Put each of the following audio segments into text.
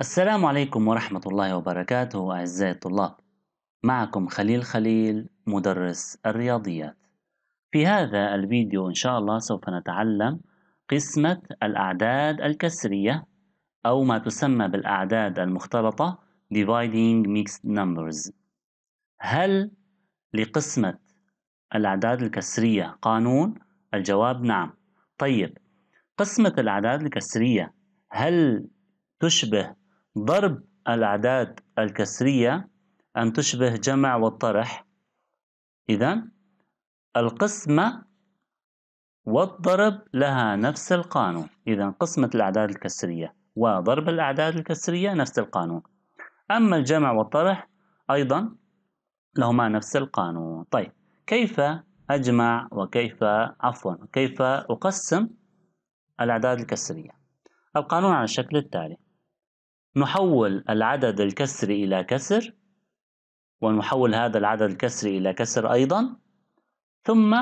السلام عليكم ورحمة الله وبركاته أعزائي الطلاب معكم خليل خليل مدرس الرياضيات في هذا الفيديو إن شاء الله سوف نتعلم قسمة الأعداد الكسرية أو ما تسمى بالأعداد المختلطة dividing mixed numbers هل لقسمة الأعداد الكسرية قانون؟ الجواب نعم طيب قسمة الأعداد الكسرية هل تشبه ضرب الأعداد الكسرية أن تشبه جمع والطرح إذا القسمة والضرب لها نفس القانون إذا قسمة الأعداد الكسرية وضرب الأعداد الكسرية نفس القانون أما الجمع والطرح أيضا لهما نفس القانون طيب كيف أجمع وكيف عفوا كيف أقسم الأعداد الكسرية القانون على الشكل التالي نحول العدد الكسري إلى كسر ونحول هذا العدد الكسري إلى كسر أيضا ثم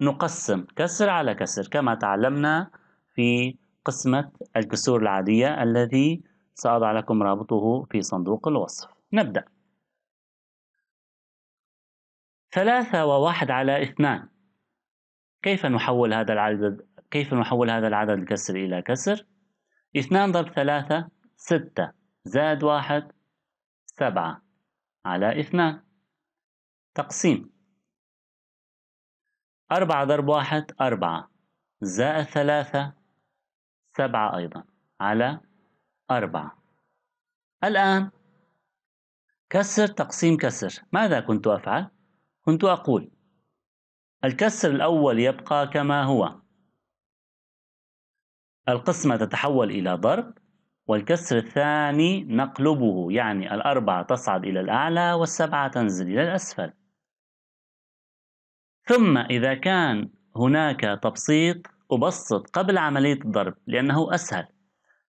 نقسم كسر على كسر كما تعلمنا في قسمة الكسور العادية الذي سأضع لكم رابطه في صندوق الوصف نبدأ ثلاثة وواحد على اثنان كيف نحول هذا العدد كيف نحول هذا العدد الكسر إلى كسر؟ اثنان ضرب ثلاثة ستة زائد واحد سبعة على اثنان تقسيم أربعة ضرب واحد أربعة زائد ثلاثة سبعة أيضا على أربعة الآن كسر تقسيم كسر ماذا كنت أفعل؟ كنت أقول الكسر الأول يبقى كما هو القسمة تتحول إلى ضرب والكسر الثاني نقلبه يعني الأربعة تصعد إلى الأعلى والسبعة تنزل إلى الأسفل ثم إذا كان هناك تبسيط أبسط قبل عملية الضرب لأنه أسهل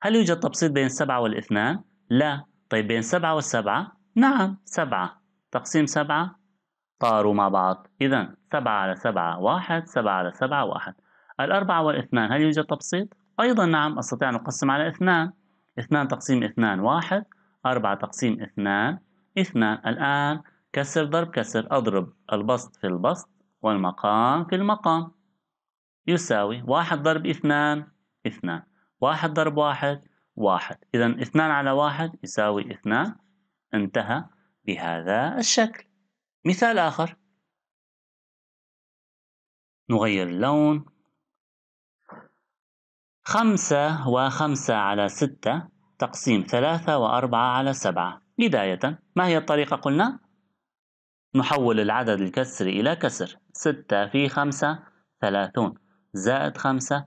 هل يوجد تبسيط بين السبعة والاثنان؟ لا طيب بين سبعة والسبعة؟ نعم سبعة تقسيم سبعة طاروا مع بعض إذا سبعة على سبعة واحد سبعة على سبعة واحد الأربعة والاثنان هل يوجد تبسيط؟ أيضا نعم أستطيع أن أقسم على اثنان 2 تقسيم 2 1 4 تقسيم 2 2 الآن كسر ضرب كسر أضرب البسط في البسط والمقام في المقام يساوي واحد ضرب اثنان اثنان واحد ضرب واحد واحد إذا اثنان على واحد يساوي اثنان انتهى بهذا الشكل مثال آخر نغير اللون خمسة وخمسة على ستة تقسيم ثلاثة وأربعة على سبعة بداية ما هي الطريقة قلنا؟ نحول العدد الكسري إلى كسر ستة في خمسة ثلاثون زائد خمسة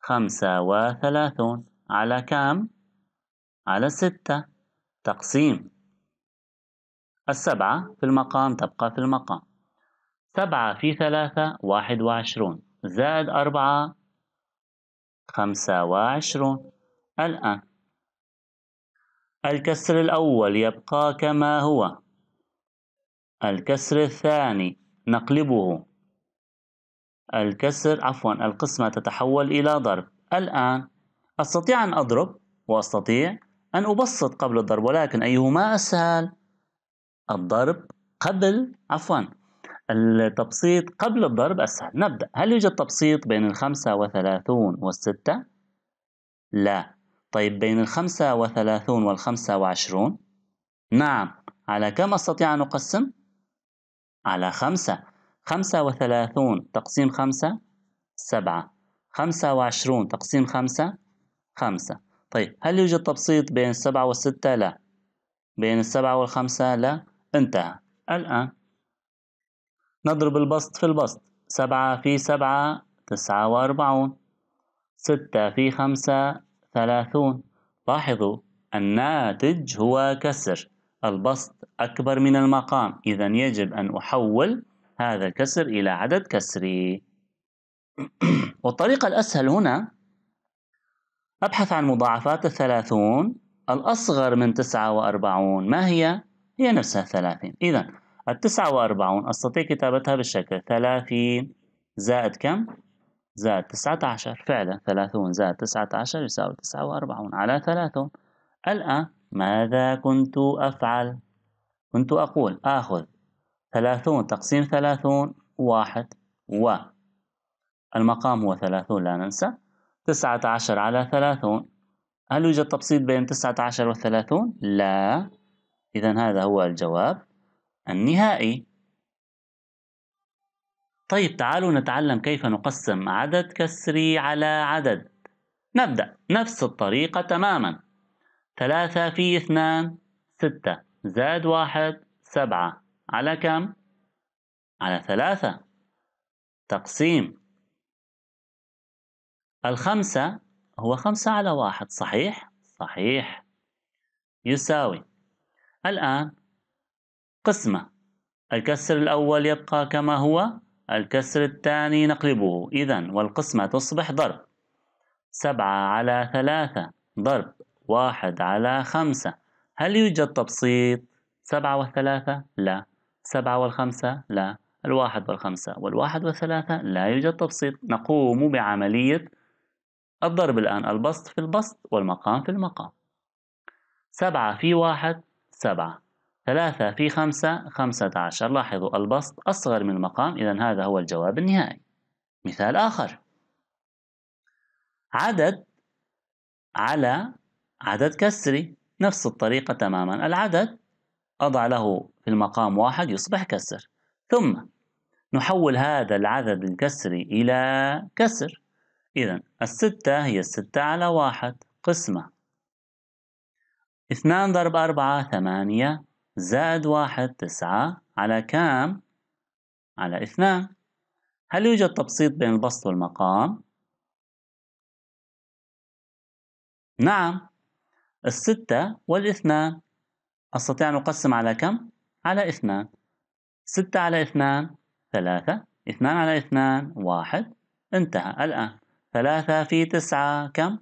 خمسة وثلاثون على كام؟ على ستة تقسيم السبعة في المقام تبقى في المقام سبعة في ثلاثة واحد وعشرون زائد أربعة خمسة وعشرون الآن الكسر الأول يبقى كما هو الكسر الثاني نقلبه الكسر عفوا القسمة تتحول إلى ضرب الآن أستطيع أن أضرب وأستطيع أن أبسط قبل الضرب ولكن أيهما أسهل الضرب قبل عفوا التبسيط قبل الضرب أسهل نبدأ هل يوجد تبسيط بين الخمسة وثلاثون والستة؟ لا طيب بين الخمسة وثلاثون والخمسة وعشرون؟ نعم على كم أستطيع أن أقسم؟ على خمسة خمسة وثلاثون تقسيم خمسة سبعة خمسة وعشرون تقسيم خمسة خمسة طيب هل يوجد تبسيط بين السبعة والستة؟ لا بين السبعة والخمسة لا انتهى الآن نضرب البسط في البسط سبعة في سبعة تسعة وأربعون ستة في خمسة ثلاثون لاحظوا الناتج هو كسر البسط أكبر من المقام إذا يجب أن أحول هذا الكسر إلى عدد كسري والطريقة الأسهل هنا أبحث عن مضاعفات الثلاثون الأصغر من تسعة وأربعون ما هي؟ هي نفسها الثلاثين إذا التسعة وأربعون أستطيع كتابتها بالشكل ثلاثين زائد كم؟ زائد تسعة عشر فعلا ثلاثون زائد تسعة عشر يساوي تسعة وأربعون على ثلاثون الآن ماذا كنت أفعل؟ كنت أقول آخذ ثلاثون تقسيم ثلاثون واحد و المقام هو ثلاثون لا ننسى تسعة عشر على ثلاثون هل يوجد تبسيط بين تسعة عشر والثلاثون؟ لا إذا هذا هو الجواب النهائي طيب تعالوا نتعلم كيف نقسم عدد كسري على عدد نبدأ نفس الطريقة تماما ثلاثة في اثنان ستة زائد واحد سبعة على كم؟ على ثلاثة تقسيم الخمسة هو خمسة على واحد صحيح؟ صحيح يساوي الآن قسمة الكسر الأول يبقى كما هو الكسر الثاني نقلبه إذا والقسمة تصبح ضرب سبعة على ثلاثة ضرب واحد على خمسة هل يوجد تبسيط سبعة والثلاثة لا سبعة والخمسة لا الواحد والخمسة والواحد والثلاثة لا يوجد تبسيط نقوم بعملية الضرب الآن البسط في البسط والمقام في المقام سبعة في واحد سبعة ثلاثة في خمسة خمسة عشر لاحظوا البسط أصغر من المقام إذا هذا هو الجواب النهائي مثال آخر عدد على عدد كسري نفس الطريقة تماما العدد أضع له في المقام واحد يصبح كسر ثم نحول هذا العدد الكسري إلى كسر إذا الستة هي الستة على واحد قسمة اثنان ضرب أربعة ثمانية زائد واحد تسعة على كام؟ على اثنان هل يوجد تبسيط بين البسط والمقام؟ نعم الستة والاثنان أستطيع أن أقسم على كم؟ على اثنان ستة على اثنان ثلاثة اثنان على اثنان واحد انتهى الآن ثلاثة في تسعة كم؟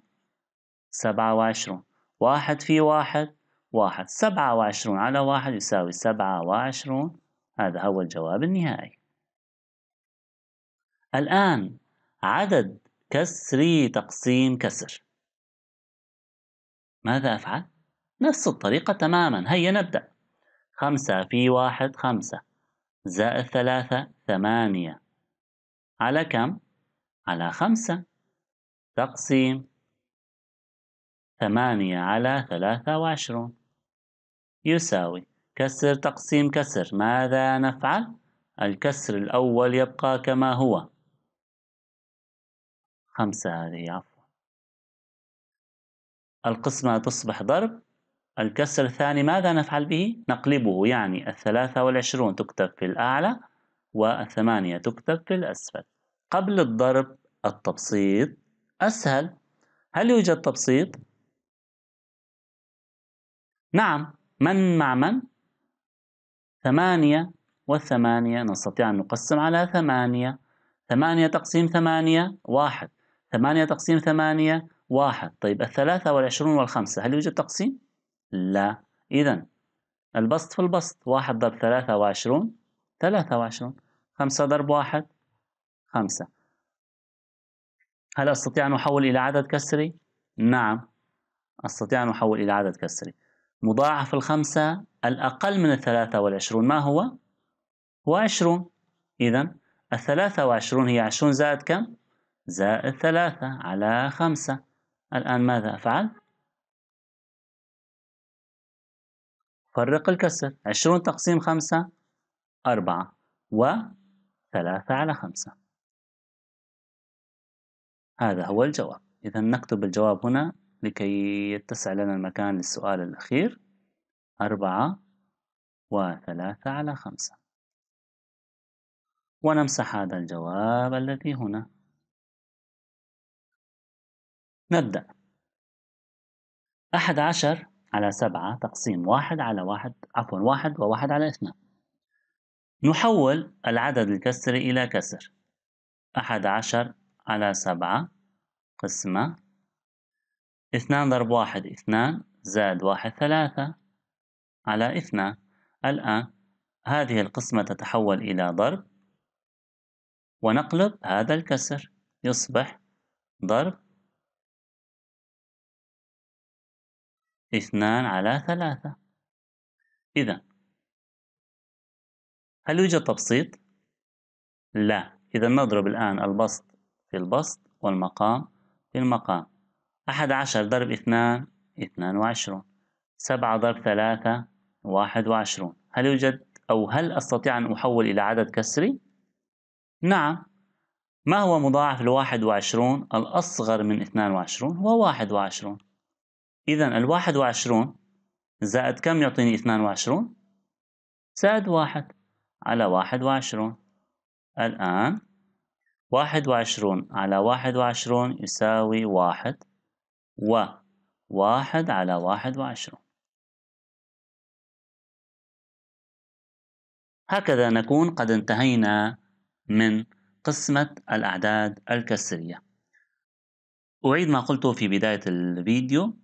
سبعة وعشرون واحد في واحد واحد سبعة وعشرون على واحد يساوي سبعة وعشرون هذا هو الجواب النهائي الآن عدد كسري تقسيم كسر ماذا أفعل؟ نفس الطريقة تماما هيا نبدأ خمسة في واحد خمسة زائد ثلاثة ثمانية على كم؟ على خمسة تقسيم ثمانية على ثلاثة وعشرون يساوي كسر تقسيم كسر ماذا نفعل؟ الكسر الأول يبقى كما هو خمسة هذه عفوا القسمة تصبح ضرب الكسر الثاني ماذا نفعل به؟ نقلبه يعني الثلاثة والعشرون تكتب في الأعلى والثمانية تكتب في الأسفل قبل الضرب التبسيط أسهل هل يوجد تبسيط؟ نعم من مع من ثمانية وثمانية نستطيع أن نقسم على ثمانية ثمانية تقسيم ثمانية واحد ثمانية تقسيم ثمانية واحد طيب الثلاثة والعشرون والخمسة هل يوجد تقسيم؟ لا إذا البسط في البسط واحد ضرب ثلاثة وعشرون ثلاثة وعشرون خمسة ضرب واحد خمسة هل أستطيع أن أحول إلى عدد كسري؟ نعم أستطيع أن أحول إلى عدد كسري مضاعف الخمسة الأقل من الثلاثة والعشرون ما هو؟ هو عشرون إذا الثلاثة وعشرون هي عشرون زائد كم؟ زائد ثلاثة على خمسة الآن ماذا أفعل؟ فرق الكسر عشرون تقسيم خمسة أربعة وثلاثة على خمسة هذا هو الجواب إذا نكتب الجواب هنا لكي يتسع لنا المكان للسؤال الأخير أربعة وثلاثة على خمسة ونمسح هذا الجواب الذي هنا نبدأ أحد عشر على سبعة تقسيم واحد على واحد عفوا واحد وواحد على اثنان نحول العدد الكسري إلى كسر أحد عشر على سبعة قسمة اثنان ضرب واحد اثنان زائد واحد ثلاثة على اثنان الآن هذه القسمة تتحول إلى ضرب ونقلب هذا الكسر يصبح ضرب اثنان على ثلاثة إذا هل يوجد تبسيط؟ لا إذا نضرب الآن البسط في البسط والمقام في المقام أحد عشر ضرب اثنان اثنان وعشرون سبعة ضرب ثلاثة واحد وعشرون هل يوجد أو هل أستطيع أن أحول إلى عدد كسري؟ نعم ما هو مضاعف الواحد وعشرون الأصغر من اثنان وعشرون هو واحد وعشرون إذا الواحد وعشرون زائد كم يعطيني اثنان وعشرون؟ زائد واحد على واحد وعشرون الآن واحد وعشرون على واحد وعشرون يساوي واحد وواحد على واحد وعشرون هكذا نكون قد انتهينا من قسمة الأعداد الكسرية أعيد ما قلته في بداية الفيديو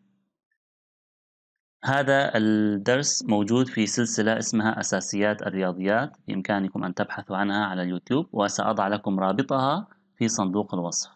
هذا الدرس موجود في سلسلة اسمها أساسيات الرياضيات بإمكانكم أن تبحثوا عنها على اليوتيوب وسأضع لكم رابطها في صندوق الوصف